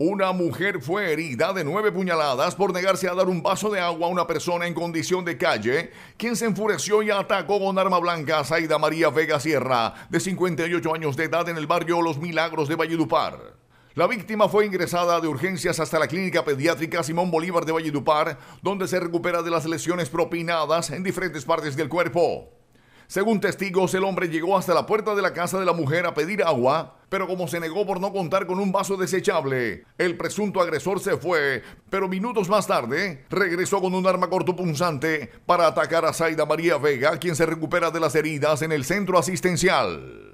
Una mujer fue herida de nueve puñaladas por negarse a dar un vaso de agua a una persona en condición de calle, quien se enfureció y atacó con arma blanca a Zaida María Vega Sierra, de 58 años de edad en el barrio Los Milagros de Valledupar. La víctima fue ingresada de urgencias hasta la clínica pediátrica Simón Bolívar de Valledupar, donde se recupera de las lesiones propinadas en diferentes partes del cuerpo. Según testigos, el hombre llegó hasta la puerta de la casa de la mujer a pedir agua, pero como se negó por no contar con un vaso desechable, el presunto agresor se fue, pero minutos más tarde regresó con un arma cortopunzante para atacar a Zaida María Vega, quien se recupera de las heridas en el centro asistencial.